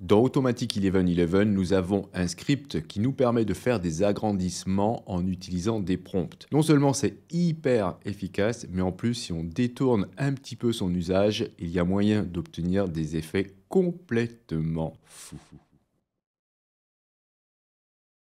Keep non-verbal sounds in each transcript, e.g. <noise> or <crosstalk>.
Dans Automatic 11.11, nous avons un script qui nous permet de faire des agrandissements en utilisant des prompts. Non seulement c'est hyper efficace, mais en plus, si on détourne un petit peu son usage, il y a moyen d'obtenir des effets complètement fous.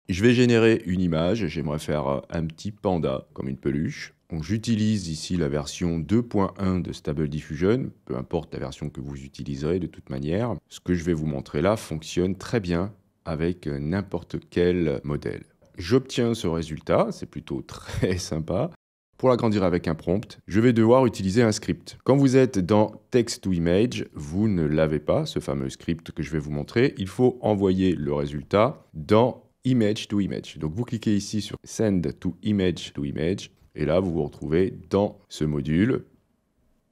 Je vais générer une image, j'aimerais faire un petit panda comme une peluche j'utilise ici la version 2.1 de Stable Diffusion, peu importe la version que vous utiliserez de toute manière. Ce que je vais vous montrer là fonctionne très bien avec n'importe quel modèle. J'obtiens ce résultat, c'est plutôt <laughs> très sympa. Pour l'agrandir avec un prompt, je vais devoir utiliser un script. Quand vous êtes dans Text to Image, vous ne l'avez pas, ce fameux script que je vais vous montrer. Il faut envoyer le résultat dans Image to Image. Donc vous cliquez ici sur Send to Image to Image et là, vous vous retrouvez dans ce module.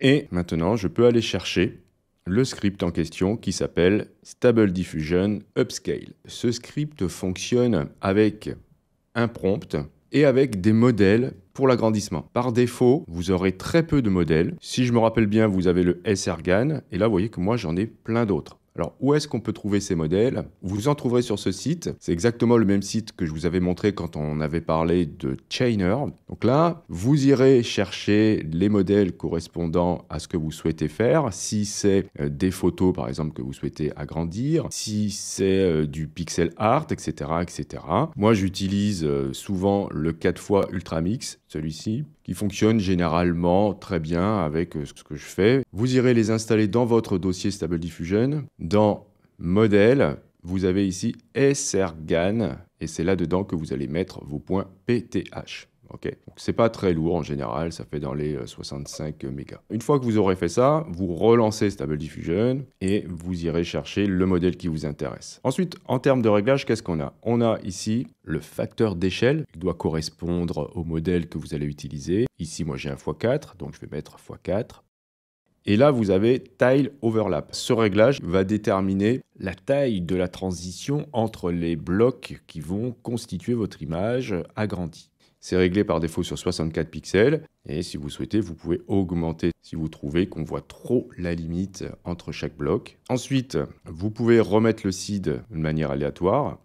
Et maintenant, je peux aller chercher le script en question qui s'appelle Stable Diffusion Upscale. Ce script fonctionne avec un prompt et avec des modèles pour l'agrandissement. Par défaut, vous aurez très peu de modèles. Si je me rappelle bien, vous avez le SRGAN, et là, vous voyez que moi, j'en ai plein d'autres. Alors où est-ce qu'on peut trouver ces modèles Vous en trouverez sur ce site. C'est exactement le même site que je vous avais montré quand on avait parlé de Chainer. Donc là, vous irez chercher les modèles correspondant à ce que vous souhaitez faire. Si c'est euh, des photos par exemple que vous souhaitez agrandir, si c'est euh, du pixel art, etc., etc. Moi, j'utilise euh, souvent le 4x Ultramix, celui-ci. Il fonctionnent généralement très bien avec euh, ce que je fais. Vous irez les installer dans votre dossier Stable Diffusion. Dans Modèle, vous avez ici SRGAN et c'est là-dedans que vous allez mettre vos points PTH. Ok. Donc c'est pas très lourd en général, ça fait dans les 65 euh, euh, mégas. Une fois que vous aurez fait ça, vous relancez Stable Diffusion et vous irez chercher le modèle qui vous intéresse. Ensuite, en termes de réglage, qu'est-ce qu'on a On a ici le facteur d'échelle qui doit correspondre au modèle que vous allez utiliser. Ici, moi j'ai un x4, donc je vais mettre x4. Et là, vous avez Tile Overlap. Ce réglage va déterminer la taille de la transition entre les blocs qui vont constituer votre image agrandie. C'est réglé par défaut sur 64 pixels. Et si vous souhaitez, vous pouvez augmenter si vous trouvez qu'on voit trop la limite entre chaque bloc. Ensuite, vous pouvez remettre le seed de manière aléatoire.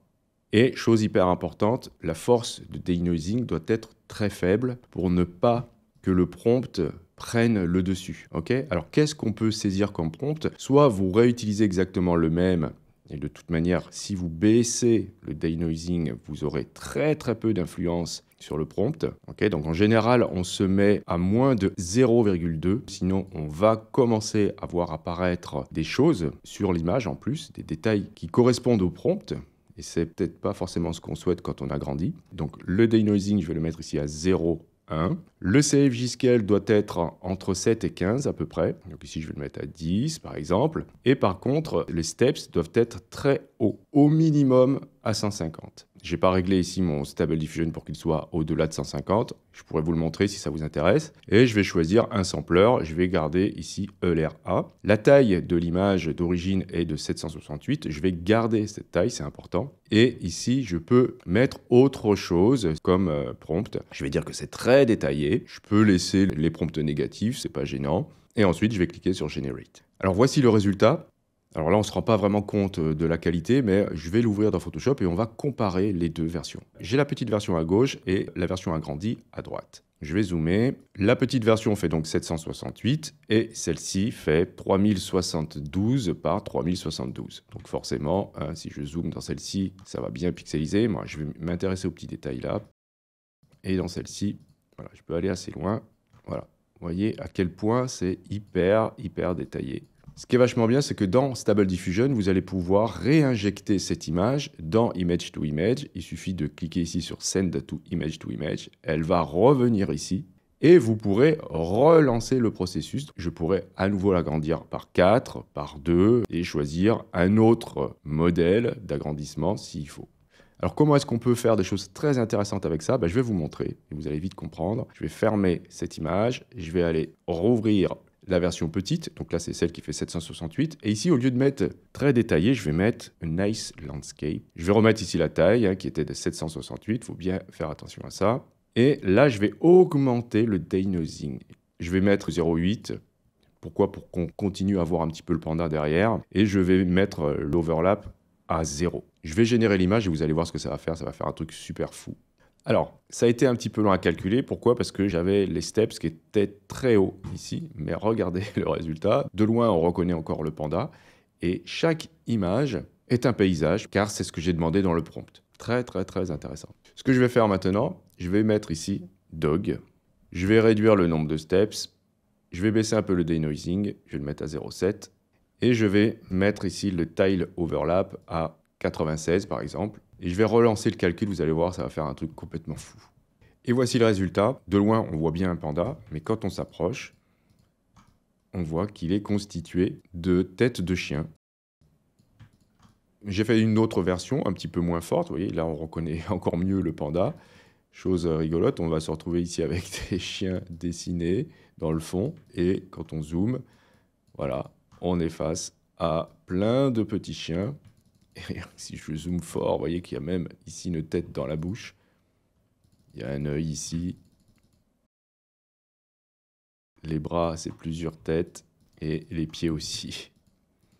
Et chose hyper importante, la force de denoising doit être très faible pour ne pas que le prompt prenne le dessus. ok Alors qu'est-ce qu'on peut saisir comme prompt Soit vous réutilisez exactement le même et de toute manière, si vous baissez le denoising, vous aurez très très peu d'influence sur le prompt. Ok donc en général, on se met à moins de 0,2, sinon on va commencer à voir apparaître des choses sur l'image en plus, des détails qui correspondent au prompt. Et c'est peut-être pas forcément ce qu'on souhaite quand on a grandi. Donc le denoising, je vais le mettre ici à 0 1. Le CFJ scale doit être entre 7 et 15 à peu près. Donc ici, je vais le mettre à 10 par exemple. Et par contre, les steps doivent être très hauts, au minimum à 150. J'ai pas réglé ici mon Stable Diffusion pour qu'il soit au-delà de 150. Je pourrais vous le montrer si ça vous intéresse. Et je vais choisir un sampler. Je vais garder ici ELRA. La taille de l'image d'origine est de 768. Je vais garder cette taille, c'est important. Et ici, je peux mettre autre chose comme euh, prompt. Je vais dire que c'est très détaillé. Je peux laisser les prompts négatifs, c'est pas gênant. Et ensuite, je vais cliquer sur Generate. Alors voici le résultat. Alors là, on ne se rend pas vraiment compte euh, de la qualité, mais je vais l'ouvrir dans Photoshop et on va comparer les deux versions. J'ai la petite version à gauche et la version agrandie à droite. Je vais zoomer. La petite version fait donc 768 et celle-ci fait 3072 par 3072. Donc forcément, hein, si je zoome dans celle-ci, ça va bien pixeliser. Moi, je vais m'intéresser aux petits détails là. Et dans celle-ci, voilà, je peux aller assez loin. Voilà, vous voyez à quel point c'est hyper, hyper détaillé. Ce qui est vachement bien, c'est que dans Stable Diffusion, vous allez pouvoir réinjecter cette image dans Image to Image. Il suffit de cliquer ici sur Send to Image to Image. Elle va revenir ici et vous pourrez relancer le processus. Je pourrais à nouveau l'agrandir par 4, par 2 et choisir un autre modèle d'agrandissement s'il faut. Alors comment est-ce qu'on peut faire des choses très intéressantes avec ça ben, Je vais vous montrer vous allez vite comprendre. Je vais fermer cette image, je vais aller rouvrir la version petite, donc là c'est celle qui fait 768, et ici au lieu de mettre très détaillé, je vais mettre Nice Landscape. Je vais remettre ici la taille hein, qui était de 768, il faut bien faire attention à ça. Et là je vais augmenter le Daynosing. Je vais mettre 0,8, pourquoi Pour qu'on continue à voir un petit peu le panda derrière, et je vais mettre euh, l'overlap à 0. Je vais générer l'image et vous allez voir ce que ça va faire, ça va faire un truc super fou. Alors, ça a été un petit peu long à calculer. Pourquoi Parce que j'avais les steps qui étaient très hauts ici. Mais regardez <laughs> le résultat. De loin, on reconnaît encore le panda. Et chaque image est un paysage, car c'est ce que j'ai demandé dans le prompt. Très, très, très intéressant. Ce que je vais faire maintenant, je vais mettre ici dog. Je vais réduire le nombre de steps. Je vais baisser un peu le denoising. Je vais le mettre à 0,7. Et je vais mettre ici le tile overlap à 96 par exemple, et je vais relancer le calcul, vous allez voir, ça va faire un truc complètement fou. Et voici le résultat. De loin, on voit bien un panda, mais quand on s'approche, on voit qu'il est constitué de têtes de chiens. J'ai fait une autre version, un petit peu moins forte, vous voyez, là on reconnaît <laughs> encore mieux le panda. Chose rigolote, on va se retrouver ici avec <laughs> des chiens dessinés dans le fond, et quand on zoome, voilà, on est face à plein de petits chiens si je zoome fort, vous voyez qu'il y a même ici une tête dans la bouche. Il y a un œil ici. Les bras, c'est plusieurs têtes. Et les pieds aussi.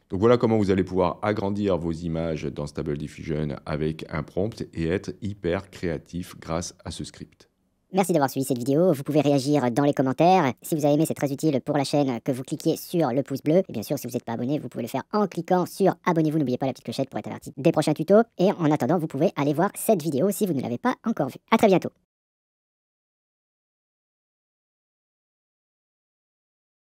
Donc voilà comment vous allez pouvoir agrandir vos images dans Stable Diffusion avec un prompt et être hyper créatif grâce à ce script. Merci d'avoir suivi cette vidéo, vous pouvez réagir dans les commentaires. Si vous avez aimé, c'est très utile pour la chaîne que vous cliquiez sur le pouce bleu. Et bien sûr, si vous n'êtes pas abonné, vous pouvez le faire en cliquant sur abonnez-vous, n'oubliez pas la petite clochette pour être averti des prochains tutos. Et en attendant, vous pouvez aller voir cette vidéo si vous ne l'avez pas encore vue. A très bientôt